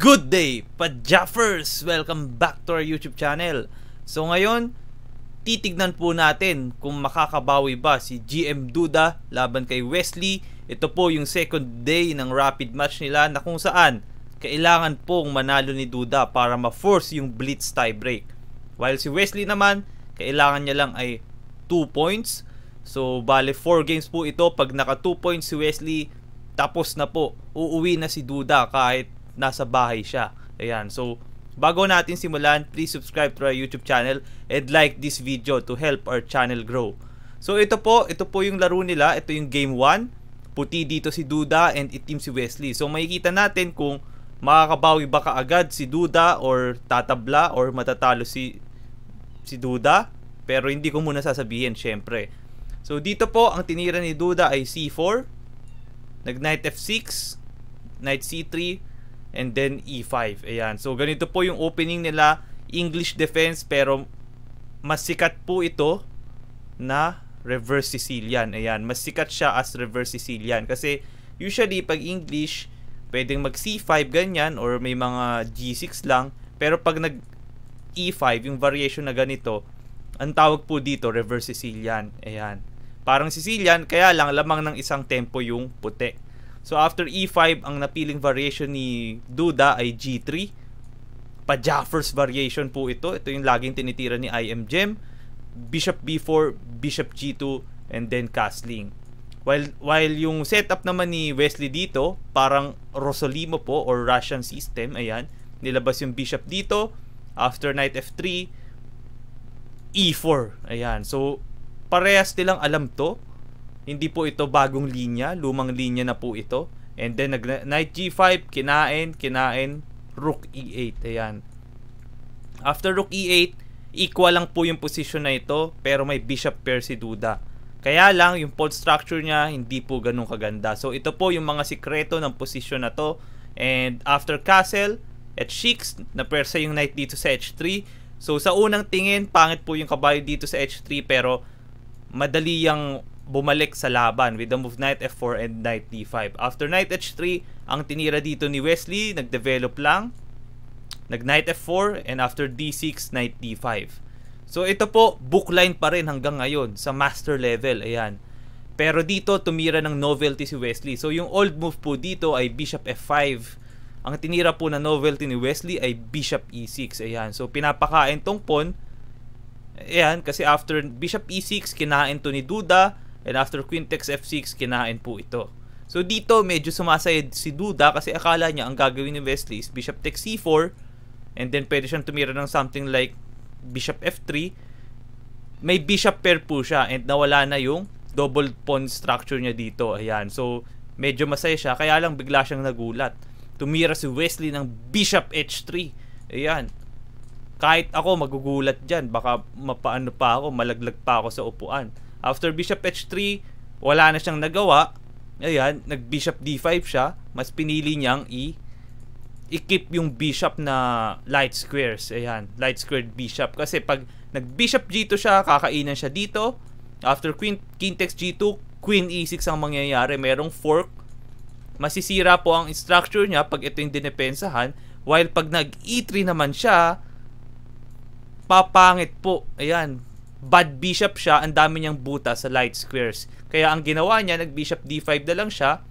Good day, pa-jaffers! Welcome back to our YouTube channel. So ngayon, titignan po natin kung makakabawi ba si GM Duda laban kay Wesley. Ito po yung second day ng rapid match nila na kung saan kailangan pong manalo ni Duda para ma-force yung blitz tiebreak. While si Wesley naman, kailangan niya lang ay 2 points. So bale 4 games po ito. Pag naka 2 points si Wesley, tapos na po. Uuwi na si Duda kahit nasa bahay siya. Ayan. So, bago natin simulan, please subscribe to our YouTube channel and like this video to help our channel grow. So, ito po, ito po yung laro nila. Ito yung game 1. Puti dito si Duda and itim si Wesley. So, makikita natin kung makakabawi ba kaagad si Duda or tatabla or matatalo si si Duda. Pero hindi ko muna sasabihin, syempre. So, dito po, ang tinira ni Duda ay C4, nag-knight F6, knight C3, and then E5. Ayan. So ganito po yung opening nila, English defense pero mas sikat po ito na reverse Sicilian. Ayan, mas sikat siya as reverse Sicilian kasi usually pag English pwedeng mag C5 ganyan or may mga G6 lang pero pag nag E5 yung variation na ganito ang tawag po dito reverse Sicilian. Ayan. Parang Sicilian kaya lang lamang ng isang tempo yung puti. So after E5, ang napiling variation ni Duda ay G3. Pa Jaffers variation po ito. Ito yung laging tinitira ni IM Gem. Bishop B4, Bishop G2, and then castling. While, while yung setup naman ni Wesley dito, parang Rosolimo po or Russian system, ayan, nilabas yung bishop dito, after knight F3, E4, ayan. So, parehas nilang alam to, hindi po ito bagong linya, lumang linya na po ito. And then nag knight g5, kinain, kinain, rook e8. Ayan. After rook e8, equal lang po yung position na ito pero may bishop pair si Duda. Kaya lang yung pawn structure niya hindi po ganun kaganda. So ito po yung mga sikreto ng position na to. And after castle, at 6 na persa yung knight dito sa h3. So sa unang tingin, pangit po yung kabayo dito sa h3 pero madali yung bumalik sa laban with the move knight f4 and knight d5. After knight h3, ang tinira dito ni Wesley, nagdevelop lang, nag knight f4 and after d6, knight d5. So ito po, bookline pa rin hanggang ngayon sa master level, ayan. Pero dito, tumira ng novelty si Wesley. So yung old move po dito ay bishop f5. Ang tinira po na novelty ni Wesley ay bishop e6, ayan. So pinapakain tong pawn, ayan, kasi after bishop e6, kinain to ni Duda, And after Quintex F6, kinain po ito. So dito medyo sumasayad si Duda kasi akala niya ang gagawin ni Wesley is bishop takes c4 and then pwede siyang tumira ng something like bishop f3. May bishop pair po siya and nawala na yung double pawn structure niya dito. Ayan. So medyo masaya siya kaya lang bigla siyang nagulat. Tumira si Wesley ng bishop h3. Ayan. Kahit ako magugulat diyan, baka mapaano pa ako, malaglag pa ako sa upuan. After bishop h3, wala na siyang nagawa. Ayan, nag bishop d5 siya. Mas pinili niyang i i-keep yung bishop na light squares. Ayan, light squared bishop. Kasi pag nag-bishop g2 siya, kakainan siya dito. After queen, king takes g2, queen e6 ang mangyayari. Merong fork. Masisira po ang structure niya pag ito yung dinepensahan. While pag nag e3 naman siya, papangit po. Ayan, bad bishop siya, ang dami niyang buta sa light squares. Kaya ang ginawa niya, nag bishop d5 na lang siya.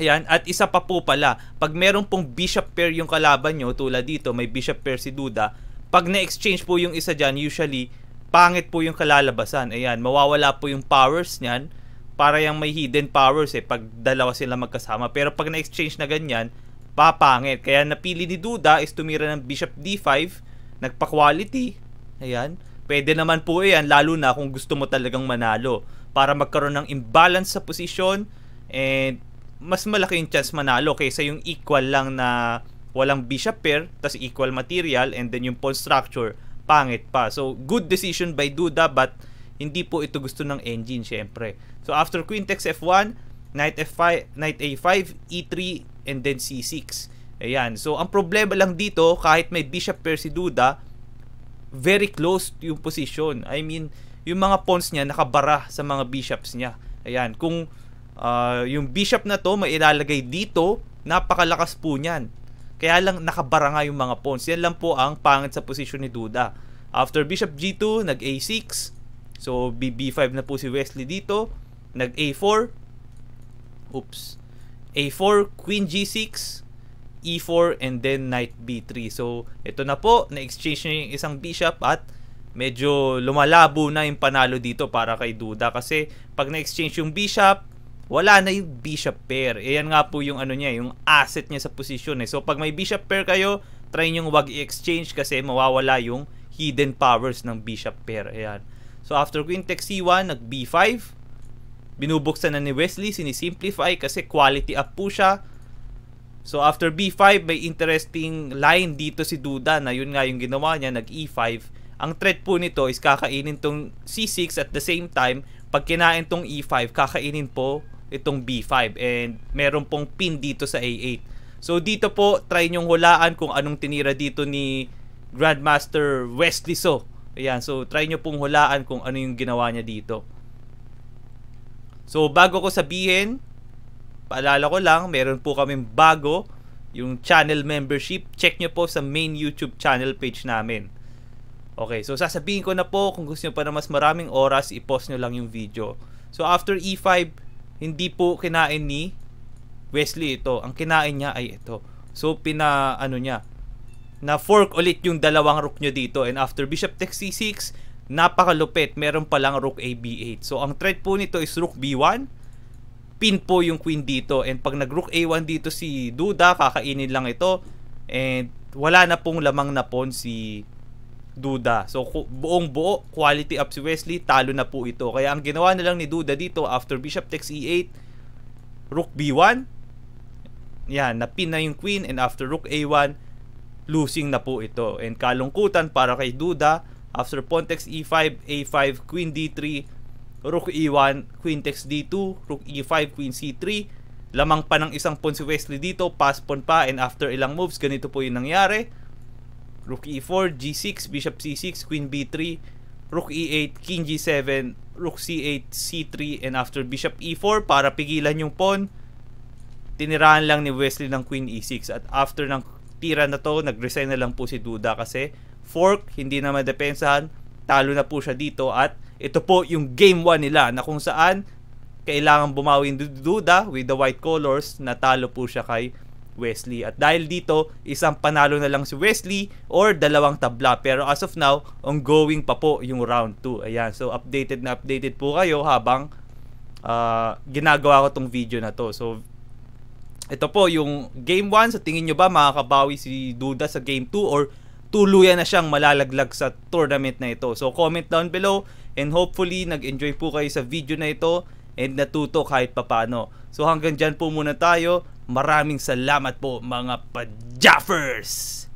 Ayan, at isa pa po pala, pag meron pong bishop pair yung kalaban nyo, tulad dito, may bishop pair si Duda, pag na-exchange po yung isa dyan, usually, pangit po yung kalalabasan. Ayan, mawawala po yung powers niyan, para yung may hidden powers eh, pag dalawa sila magkasama. Pero pag na-exchange na ganyan, papangit. Kaya napili ni Duda is tumira ng bishop d5, nagpa-quality, ayan, Pwede naman po yan, lalo na kung gusto mo talagang manalo. Para magkaroon ng imbalance sa position and mas malaki yung chance manalo kaysa yung equal lang na walang bishop pair, tas equal material, and then yung pawn structure, pangit pa. So, good decision by Duda, but hindi po ito gusto ng engine, syempre. So, after queen takes f1, knight, F5, knight a5, e3, and then c6. Ayan. So, ang problema lang dito, kahit may bishop pair si Duda, very close yung position. I mean, yung mga pawns niya nakabara sa mga bishops niya. Ayan, kung uh, yung bishop na to mailalagay dito, napakalakas po niyan. Kaya lang nakabara nga yung mga pawns. Yan lang po ang pangit sa position ni Duda. After bishop G2, nag A6. So, BB5 na po si Wesley dito. Nag A4. Oops. A4, queen G6 e4 and then knight b3. So, ito na po, na-exchange niya yung isang bishop at medyo lumalabo na yung panalo dito para kay Duda kasi pag na-exchange yung bishop, wala na yung bishop pair. Ayan eh, nga po yung ano niya, yung asset niya sa position. eh. So, pag may bishop pair kayo, try niyo wag i-exchange kasi mawawala yung hidden powers ng bishop pair. Ayan. So, after queen takes c1, nag b5. Binubuksan na ni Wesley, sinisimplify kasi quality up po siya So after B5, may interesting line dito si Duda na yun nga yung ginawa niya, nag E5. Ang threat po nito is kakainin tong C6 at the same time, pag kinain tong E5, kakainin po itong B5 and meron pong pin dito sa A8. So dito po, try nyong hulaan kung anong tinira dito ni Grandmaster Wesley So. Ayan, so try nyo pong hulaan kung ano yung ginawa niya dito. So bago ko sabihin, Paalala ko lang, meron po kaming bago yung channel membership. Check nyo po sa main YouTube channel page namin. Okay, so sasabihin ko na po kung gusto nyo pa na mas maraming oras, i-pause nyo lang yung video. So after E5, hindi po kinain ni Wesley ito. Ang kinain niya ay ito. So pina ano niya, na fork ulit yung dalawang rook nyo dito. And after bishop takes c6, napakalupit. Meron palang rook ab 8 So ang threat po nito is rook b1 pin po yung queen dito. And pag nag rook a1 dito si Duda, kakainin lang ito. And wala na pong lamang na pawn si Duda. So buong buo, quality up si Wesley, talo na po ito. Kaya ang ginawa na lang ni Duda dito after bishop takes e8, rook b1. Yan, na pin na yung queen and after rook a1, losing na po ito. And kalungkutan para kay Duda, after pawn takes e5, a5, queen d3, rook e1, queen takes d2, rook e5, queen c3. Lamang pa ng isang pawn si Wesley dito, pass pawn pa, and after ilang moves, ganito po yung nangyari. Rook e4, g6, bishop c6, queen b3, rook e8, king g7, rook c8, c3, and after bishop e4 para pigilan yung pawn. Tinirahan lang ni Wesley ng queen e6 at after ng tira na to, nag-resign na lang po si Duda kasi fork, hindi na madepensahan, talo na po siya dito at ito po yung game 1 nila na kung saan kailangan bumawi yung duda with the white colors natalo po siya kay Wesley. At dahil dito, isang panalo na lang si Wesley or dalawang tabla. Pero as of now, ongoing pa po yung round 2. Ayan. So, updated na updated po kayo habang uh, ginagawa ko tong video na to. So, ito po yung game 1. Sa so, tingin nyo ba makakabawi si Duda sa game 2 or tuluyan na siyang malalaglag sa tournament na ito. So comment down below and hopefully nag-enjoy po kayo sa video na ito and natuto kahit papano. So hanggang dyan po muna tayo. Maraming salamat po mga pa-jaffers!